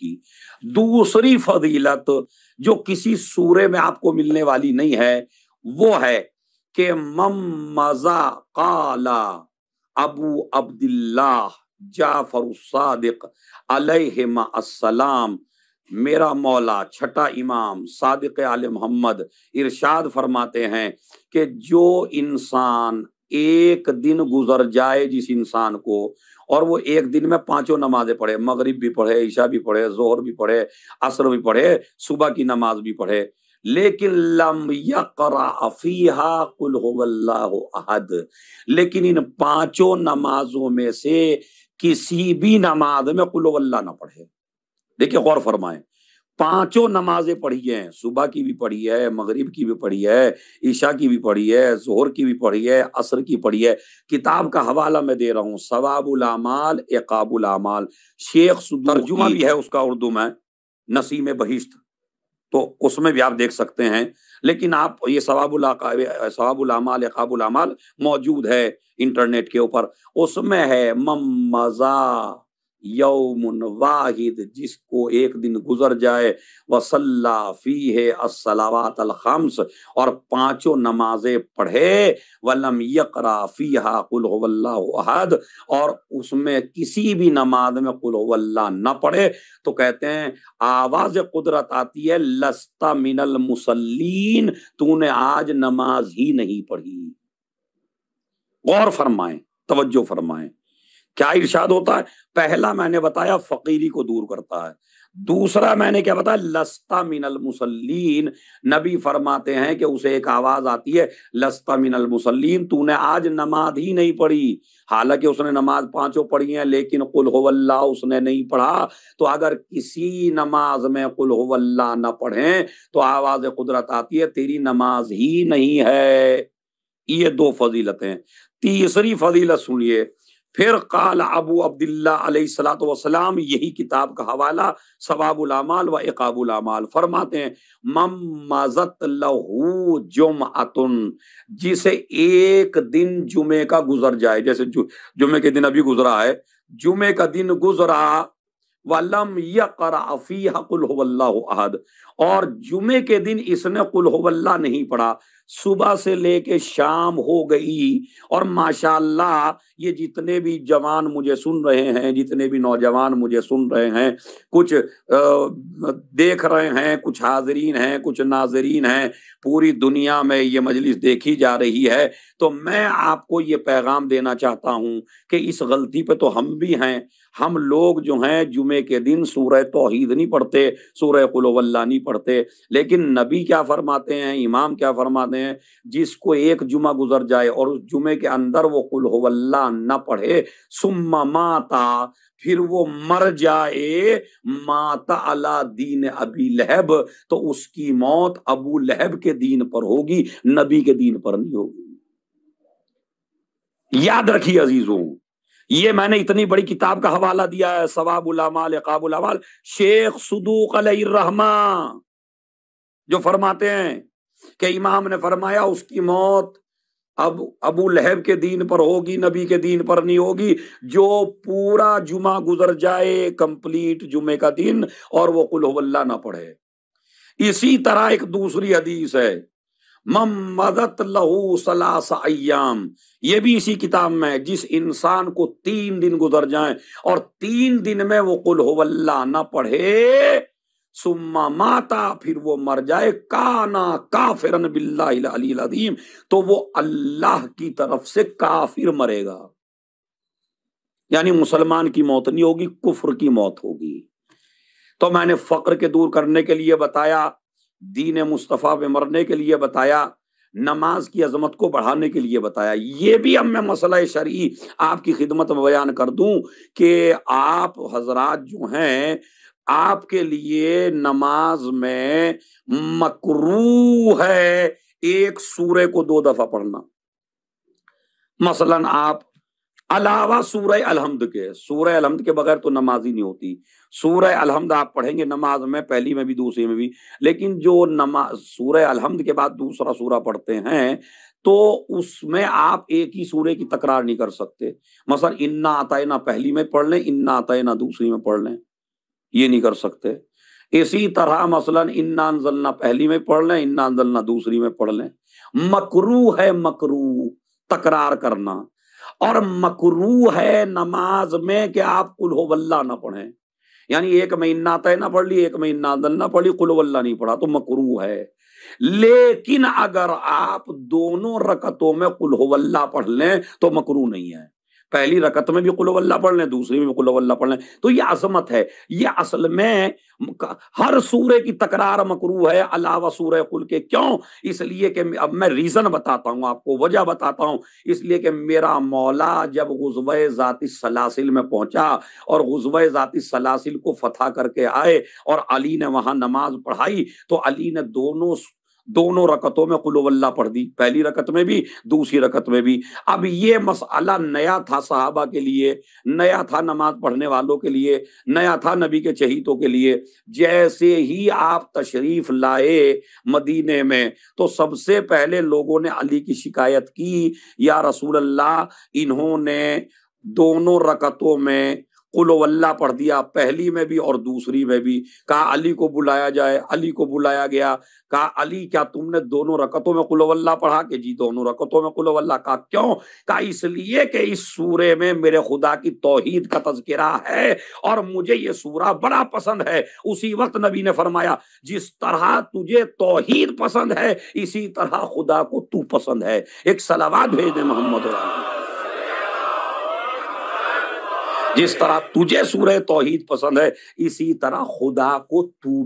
की दूसरी फजीलत जो किसी सूरे में आपको मिलने वाली नहीं है वो है कि मम मजा काला अबू अब्दुल्ला जाफर सादिक अलैहिमासलाम मेरा मौला छठा इमाम सादिक आल मोहम्मद इरशाद फरमाते हैं कि जो इंसान एक दिन गुजर जाए जिस इंसान को और वो एक दिन में पांचों नमाजें पढ़े मगरिब भी पढ़े ईशा भी पढ़े जोहर भी पढ़े असर भी पढ़े सुबह की नमाज भी पढ़े लेकिन लम यफीहा कुल अहद लेकिन इन पांचों नमाजों में से किसी भी नमाज में कुल ना पढ़े देखिए गौर फरमाएं पांचों नमाजें पढ़ी हैं सुबह की भी पढ़ी है मगरिब की भी पढ़ी है ईशा की भी पढ़ी है जोहर की भी पढ़ी है असर की पढ़ी है किताब का हवाला मैं दे रहा हूँ सवाबुलामाल एकाबुलामाल शेख तर्जुमा भी है उसका उर्दू में नसीम बहिश्त तो उसमें भी आप देख सकते हैं लेकिन आप ये सवाबुल सवाबुलामाल मौजूद है इंटरनेट के ऊपर उसमें है मम मजा यौमन वाहिद जिसको एक दिन गुजर जाए वसल्लाफी है असलावात अलखम्स और पांचों नमाजें पढ़े वलम यकरा फी हा अहद और उसमें किसी भी नमाज में कुल कुल्हल्ला न पढ़े तो कहते हैं आवाज कुदरत आती है लस्ता मिनल मुसल्लिन तूने आज नमाज ही नहीं पढ़ी गौर फरमाए तवज्जो फरमाएं क्या इर्शाद होता है पहला मैंने बताया फकीरी को दूर करता है दूसरा मैंने क्या बताया लस्ता मिनल मुसल्लीन नबी फरमाते हैं कि उसे एक आवाज आती है लस्ता मिनल तू तूने आज नमाज ही नहीं पढ़ी हालांकि उसने नमाज पांचों पढ़ी है लेकिन कुल होवल्ला उसने नहीं पढ़ा तो अगर किसी नमाज में कुल होवल्ला ना पढ़े तो आवाज कुदरत आती है तेरी नमाज ही नहीं है ये दो फजीलतें तीसरी फजीलत सुनिए फिर काल अबू अब्दुल्लाम यही किताब का हवाला सवाबुलमाल व इकाबुलमाल फरमाते हैं मम मजत लहू जुम अतुन जिसे एक दिन जुमे का गुजर जाए जैसे जु, जुमे के दिन अभी गुजरा है जुमे का दिन गुजरा वलम यफ़ी हकुल्ला अहद और जुमे के दिन इसने कुल्ला नहीं पढ़ा सुबह से लेके शाम हो गई और माशाल्लाह ये जितने भी जवान मुझे सुन रहे हैं जितने भी नौजवान मुझे सुन रहे हैं कुछ देख रहे हैं कुछ हाजरीन हैं कुछ नाजरीन हैं पूरी दुनिया में ये मजलिस देखी जा रही है तो मैं आपको ये पैगाम देना चाहता हूं कि इस गलती पे तो हम भी हैं हम लोग जो हैं जुमे के दिन सूरह तोहीद नहीं पढ़ते सूरह कुल्ला नहीं पढ़ते लेकिन नबी क्या फरमाते हैं इमाम क्या फरमाते दे जिसको एक जुमा गुजर जाए और उस जुमे के अंदर वो कुल होवल्ला न पढ़े सुम्मा माता फिर वो मर जाए माता अला दीन अबी लहब तो उसकी मौत अबू लहब के दीन पर होगी नबी के दीन पर नहीं होगी याद रखिए अजीजों ये मैंने इतनी बड़ी किताब का हवाला दिया है सवाब उलामाल काबुल शेख सुदूक रहमा जो फरमाते हैं कि इमाम ने फरमाया उसकी मौत अब अबू लहब के दीन पर होगी नबी के दीन पर नहीं होगी जो पूरा जुमा गुजर जाए कंप्लीट जुमे का दिन और वो कुल्ला ना पढ़े इसी तरह एक दूसरी हदीस है मम मदत लहू सलास अयाम ये भी इसी किताब में है जिस इंसान को तीन दिन गुजर जाए और तीन दिन में वो कुल होवल्ला ना पढ़े सुम्मा माता फिर वो मर जाए काना काफिरन बिल्लाम तो वो अल्लाह की तरफ से काफिर मरेगा यानी मुसलमान की मौत नहीं होगी कुफर की मौत होगी तो मैंने फक्र के दूर करने के लिए बताया दीन मुस्तफ़ा में मरने के लिए बताया नमाज की अजमत को बढ़ाने के लिए बताया ये भी अब मैं मसला शरी आपकी खिदमत में बयान कर दूं कि आप हजरात जो हैं आपके लिए नमाज में मकरू है एक सूर्य को दो दफा पढ़ना मसलन आप अलावा सूर्य अलहमद के सूर्य अलहमद के बगैर तो नमाज ही नहीं होती सूर्य अलहमद आप पढ़ेंगे नमाज में पहली में भी दूसरी में भी लेकिन जो नमाज सूर्य अलहमद के बाद दूसरा सूरा पढ़ते हैं तो उसमें आप एक ही सूर्य की तकरार नहीं कर सकते मसलन इन्ना आता है ना पहली में पढ़ लें इन्ना आता है ना दूसरी में पढ़ लें ये नहीं कर सकते इसी तरह मसलन इन्ना जलना पहली में पढ़ लें इन्ना जलना दूसरी में पढ़ लें मकरू है मकरू तकरार करना और मकरू है नमाज में कि आप कुल वल्ला ना पढ़े यानी एक में इन्ना तय ना पढ़ ली एक में इन्ना दल ना पढ़ ली कुल वल्ला नहीं पढ़ा तो मकरू है लेकिन अगर आप दोनों रकतों में कुल वल्ला पढ़ लें तो मकरू नहीं है पहली रकत में भी कुल्ला पढ़ लें दूसरी में भी कुल्ला पढ़ लें तो ये अजमत है ये असल में हर सूर्य की तकरार मकरू है अलावा सूर्य कुल के क्यों इसलिए कि अब मैं रीजन बताता हूँ आपको वजह बताता हूँ इसलिए कि मेरा मौला जब गुजब जाति सलासिल में पहुंचा और गुजब जाति सलासिल को फतह करके आए और अली ने वहां नमाज पढ़ाई तो अली ने दोनों दोनों रकतों में कुलोवल्ला पढ़ दी पहली रकत में भी दूसरी रकत में भी अब ये मसाला नया था सहाबा के लिए नया था नमाज पढ़ने वालों के लिए नया था नबी के चहीतों के लिए जैसे ही आप तशरीफ लाए मदीने में तो सबसे पहले लोगों ने अली की शिकायत की या रसूल अल्लाह इन्होंने दोनों रकतों में कुलवल्ला पढ़ दिया पहली में भी और दूसरी में भी कहा अली को बुलाया जाए अली को बुलाया गया कहा अली क्या तुमने दोनों रकतों में कुलवल्ला पढ़ा के जी दोनों रकतों में कुलवल्ला कहा क्यों कहा इसलिए कि इस सूरे में मेरे खुदा की तोहहीद का तस्करा है और मुझे ये सूरा बड़ा पसंद है उसी वक्त नबी ने फरमाया जिस तरह तुझे तोहहीद पसंद है इसी तरह खुदा को तू पसंद है एक सलावाद भेज दे मोहम्मद जिस तरह तुझे सूर्य तोहहीद पसंद है इसी तरह खुदा को तू